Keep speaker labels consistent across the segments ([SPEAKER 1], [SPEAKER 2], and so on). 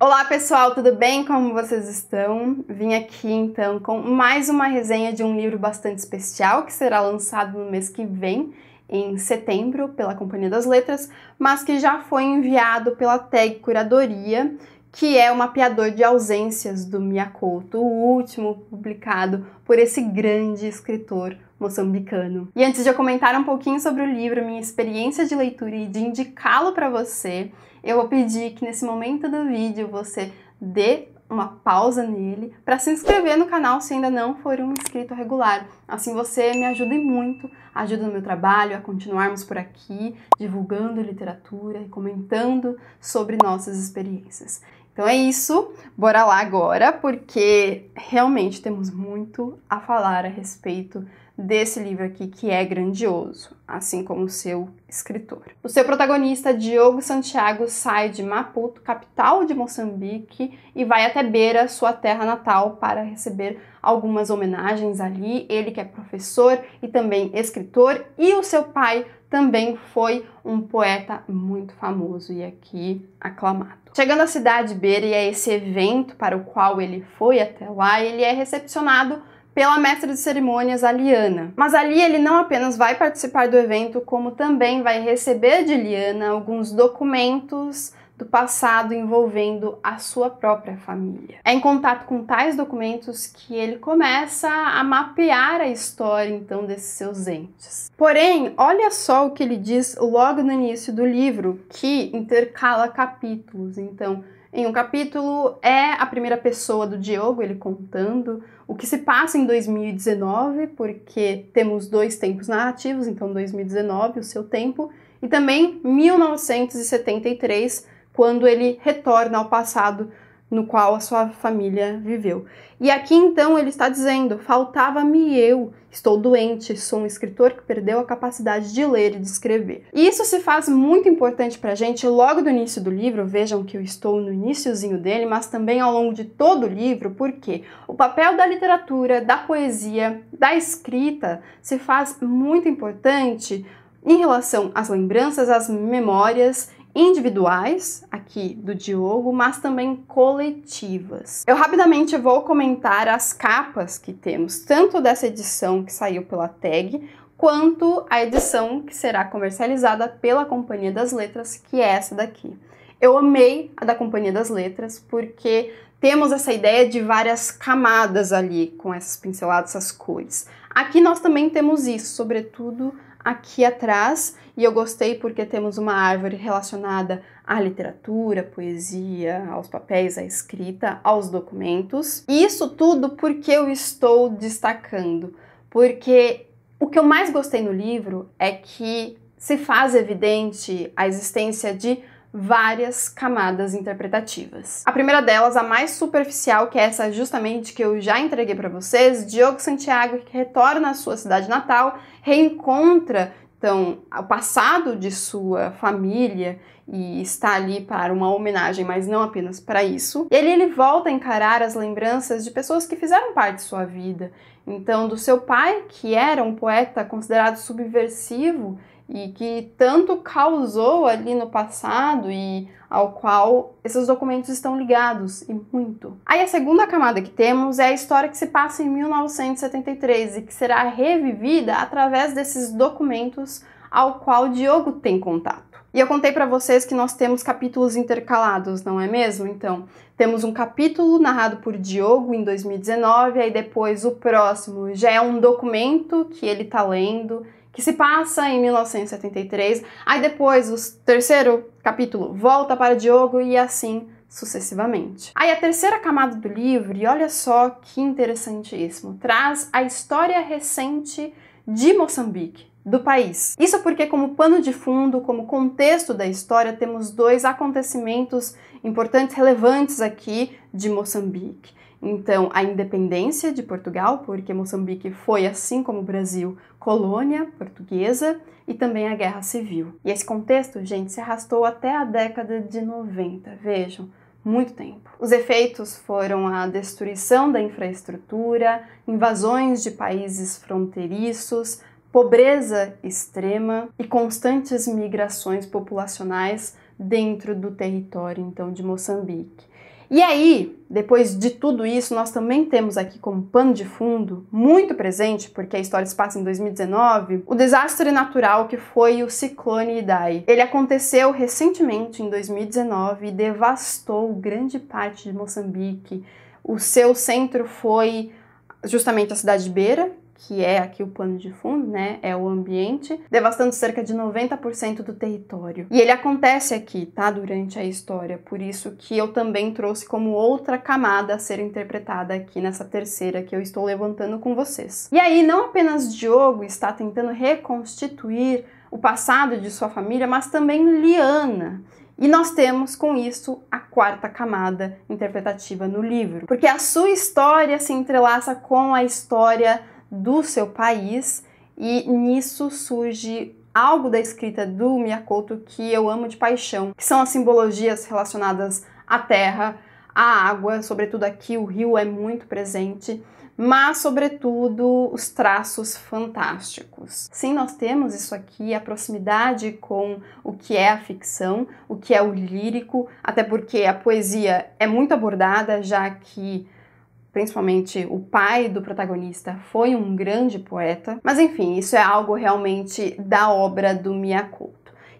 [SPEAKER 1] Olá pessoal, tudo bem? Como vocês estão? Vim aqui então com mais uma resenha de um livro bastante especial que será lançado no mês que vem, em setembro, pela Companhia das Letras, mas que já foi enviado pela Tag Curadoria, que é o mapeador de ausências do Miyakoto, o último publicado por esse grande escritor moçambicano. E antes de eu comentar um pouquinho sobre o livro, minha experiência de leitura e de indicá-lo para você, eu vou pedir que nesse momento do vídeo você dê uma pausa nele para se inscrever no canal se ainda não for um inscrito regular. Assim você me ajuda e muito, ajuda no meu trabalho a continuarmos por aqui, divulgando literatura e comentando sobre nossas experiências. Então é isso, bora lá agora, porque realmente temos muito a falar a respeito desse livro aqui, que é grandioso, assim como seu escritor. O seu protagonista, Diogo Santiago, sai de Maputo, capital de Moçambique, e vai até Beira, sua terra natal, para receber algumas homenagens ali. Ele que é professor e também escritor, e o seu pai também foi um poeta muito famoso e aqui aclamado. Chegando à cidade Beira e a é esse evento para o qual ele foi até lá, ele é recepcionado pela mestra de cerimônias Aliana. Mas ali ele não apenas vai participar do evento, como também vai receber de Liana alguns documentos do passado envolvendo a sua própria família. É em contato com tais documentos que ele começa a mapear a história então desses seus entes. Porém, olha só o que ele diz logo no início do livro, que intercala capítulos. Então, em um capítulo é a primeira pessoa do Diogo, ele contando o que se passa em 2019, porque temos dois tempos narrativos, então 2019, o seu tempo, e também 1973, quando ele retorna ao passado no qual a sua família viveu. E aqui então ele está dizendo: faltava-me eu, estou doente, sou um escritor que perdeu a capacidade de ler e de escrever. E isso se faz muito importante para a gente logo do início do livro, vejam que eu estou no iníciozinho dele, mas também ao longo de todo o livro, porque o papel da literatura, da poesia, da escrita se faz muito importante em relação às lembranças, às memórias individuais, aqui do Diogo, mas também coletivas. Eu rapidamente vou comentar as capas que temos, tanto dessa edição que saiu pela tag, quanto a edição que será comercializada pela Companhia das Letras, que é essa daqui. Eu amei a da Companhia das Letras porque temos essa ideia de várias camadas ali com essas pinceladas, essas cores. Aqui nós também temos isso, sobretudo aqui atrás e eu gostei porque temos uma árvore relacionada à literatura, à poesia, aos papéis, à escrita, aos documentos. E isso tudo porque eu estou destacando, porque o que eu mais gostei no livro é que se faz evidente a existência de várias camadas interpretativas. A primeira delas, a mais superficial, que é essa justamente que eu já entreguei para vocês, Diogo Santiago que retorna à sua cidade natal, reencontra então o passado de sua família e está ali para uma homenagem, mas não apenas para isso. E ali ele volta a encarar as lembranças de pessoas que fizeram parte de sua vida. Então, do seu pai, que era um poeta considerado subversivo e que tanto causou ali no passado e ao qual esses documentos estão ligados e muito. Aí a segunda camada que temos é a história que se passa em 1973 e que será revivida através desses documentos ao qual Diogo tem contato. E eu contei para vocês que nós temos capítulos intercalados, não é mesmo? Então, temos um capítulo narrado por Diogo em 2019, aí depois o próximo já é um documento que ele está lendo, que se passa em 1973, aí depois o terceiro capítulo volta para Diogo e assim sucessivamente. Aí a terceira camada do livro, e olha só que interessantíssimo, traz a história recente de Moçambique do país. Isso porque, como pano de fundo, como contexto da história, temos dois acontecimentos importantes, relevantes aqui de Moçambique. Então, a independência de Portugal, porque Moçambique foi, assim como o Brasil, colônia portuguesa, e também a guerra civil. E esse contexto, gente, se arrastou até a década de 90, vejam, muito tempo. Os efeitos foram a destruição da infraestrutura, invasões de países fronteiriços, pobreza extrema e constantes migrações populacionais dentro do território então de Moçambique. E aí, depois de tudo isso, nós também temos aqui como pano de fundo, muito presente, porque a história se passa em 2019, o desastre natural que foi o ciclone Idai. Ele aconteceu recentemente, em 2019, e devastou grande parte de Moçambique. O seu centro foi justamente a cidade de Beira, que é aqui o pano de fundo, né? É o ambiente, devastando cerca de 90% do território. E ele acontece aqui, tá? Durante a história, por isso que eu também trouxe como outra camada a ser interpretada aqui nessa terceira que eu estou levantando com vocês. E aí, não apenas Diogo está tentando reconstituir o passado de sua família, mas também Liana. E nós temos com isso a quarta camada interpretativa no livro, porque a sua história se entrelaça com a história do seu país e nisso surge algo da escrita do Miyakoto que eu amo de paixão, que são as simbologias relacionadas à terra, à água, sobretudo aqui o rio é muito presente, mas sobretudo os traços fantásticos. Sim, nós temos isso aqui, a proximidade com o que é a ficção, o que é o lírico, até porque a poesia é muito abordada, já que principalmente o pai do protagonista, foi um grande poeta. Mas enfim, isso é algo realmente da obra do Miyako.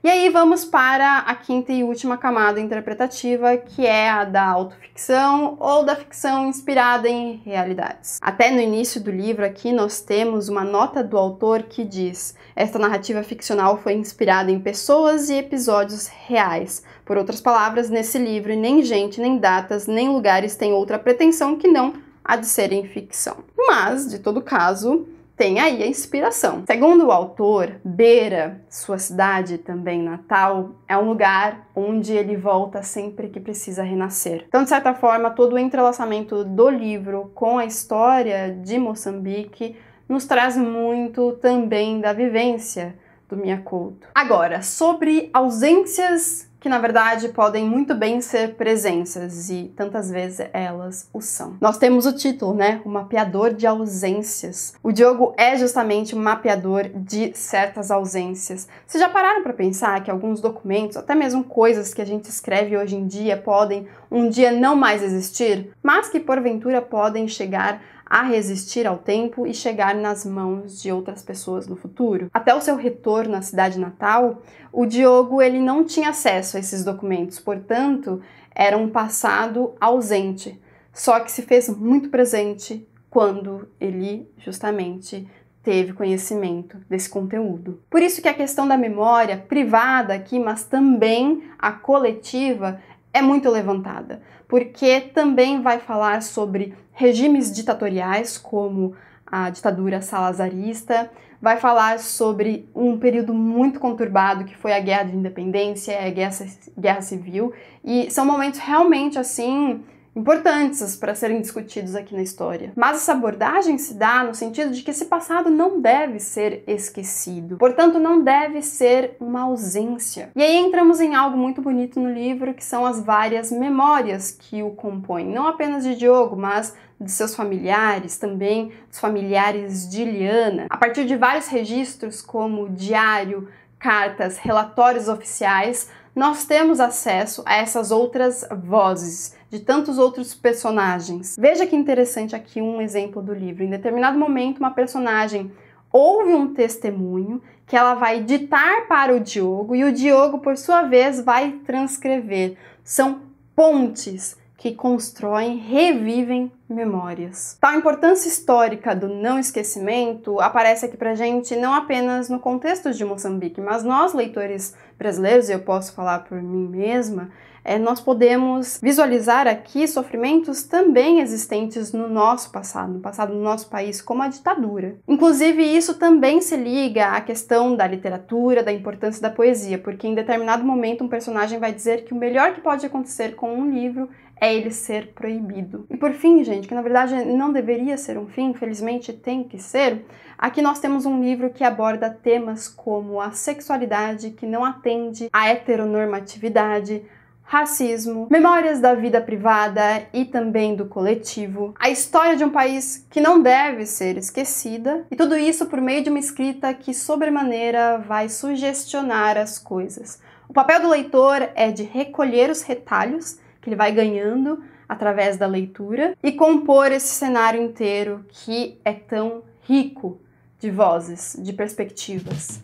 [SPEAKER 1] E aí vamos para a quinta e última camada interpretativa, que é a da autoficção ou da ficção inspirada em realidades. Até no início do livro aqui nós temos uma nota do autor que diz: "Esta narrativa ficcional foi inspirada em pessoas e episódios reais". Por outras palavras, nesse livro nem gente, nem datas, nem lugares têm outra pretensão que não a de serem ficção. Mas, de todo caso, tem aí a inspiração. Segundo o autor, Beira, sua cidade também natal, é um lugar onde ele volta sempre que precisa renascer. Então, de certa forma, todo o entrelaçamento do livro com a história de Moçambique nos traz muito também da vivência do Miyakoto. Agora, sobre ausências que na verdade podem muito bem ser presenças e tantas vezes elas o são. Nós temos o título, né? O mapeador de ausências. O Diogo é justamente um mapeador de certas ausências. Vocês já pararam para pensar que alguns documentos, até mesmo coisas que a gente escreve hoje em dia, podem um dia não mais existir, mas que porventura podem chegar a resistir ao tempo e chegar nas mãos de outras pessoas no futuro. Até o seu retorno à cidade natal, o Diogo ele não tinha acesso a esses documentos, portanto, era um passado ausente, só que se fez muito presente quando ele justamente teve conhecimento desse conteúdo. Por isso que a questão da memória privada aqui, mas também a coletiva, é muito levantada, porque também vai falar sobre regimes ditatoriais, como a ditadura salazarista, vai falar sobre um período muito conturbado que foi a Guerra de Independência, a Guerra, Guerra Civil, e são momentos realmente assim importantes para serem discutidos aqui na história. Mas essa abordagem se dá no sentido de que esse passado não deve ser esquecido, portanto, não deve ser uma ausência. E aí entramos em algo muito bonito no livro, que são as várias memórias que o compõem, não apenas de Diogo, mas de seus familiares, também dos familiares de Liana, a partir de vários registros como diário, cartas, relatórios oficiais, nós temos acesso a essas outras vozes de tantos outros personagens. Veja que interessante aqui um exemplo do livro. Em determinado momento, uma personagem ouve um testemunho que ela vai ditar para o Diogo e o Diogo, por sua vez, vai transcrever. São pontes que constroem, revivem memórias. Tal importância histórica do não esquecimento aparece aqui pra gente não apenas no contexto de Moçambique, mas nós, leitores brasileiros, e eu posso falar por mim mesma, é, nós podemos visualizar aqui sofrimentos também existentes no nosso passado, no passado do nosso país, como a ditadura. Inclusive, isso também se liga à questão da literatura, da importância da poesia, porque em determinado momento um personagem vai dizer que o melhor que pode acontecer com um livro é ele ser proibido. E por fim, gente, que na verdade não deveria ser um fim, infelizmente tem que ser, aqui nós temos um livro que aborda temas como a sexualidade que não atende à heteronormatividade, racismo, memórias da vida privada e também do coletivo, a história de um país que não deve ser esquecida, e tudo isso por meio de uma escrita que sobremaneira vai sugestionar as coisas. O papel do leitor é de recolher os retalhos que ele vai ganhando através da leitura e compor esse cenário inteiro que é tão rico de vozes, de perspectivas.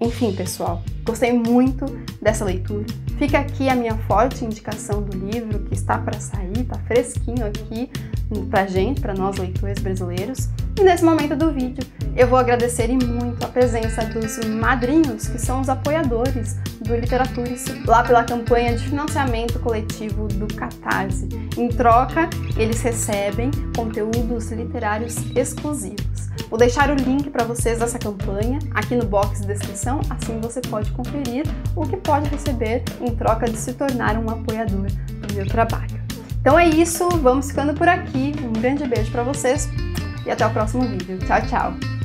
[SPEAKER 1] Enfim, pessoal, gostei muito dessa leitura. Fica aqui a minha forte indicação do livro que está para sair, está fresquinho aqui para gente, para nós leitores brasileiros. E nesse momento do vídeo, eu vou agradecer muito a presença dos madrinhos, que são os apoiadores do Literaturice, lá pela campanha de financiamento coletivo do Catarse. Em troca, eles recebem conteúdos literários exclusivos. Vou deixar o link para vocês dessa campanha aqui no box de descrição, assim você pode conferir o que pode receber em troca de se tornar um apoiador do meu trabalho. Então é isso, vamos ficando por aqui. Um grande beijo para vocês e até o próximo vídeo. Tchau, tchau!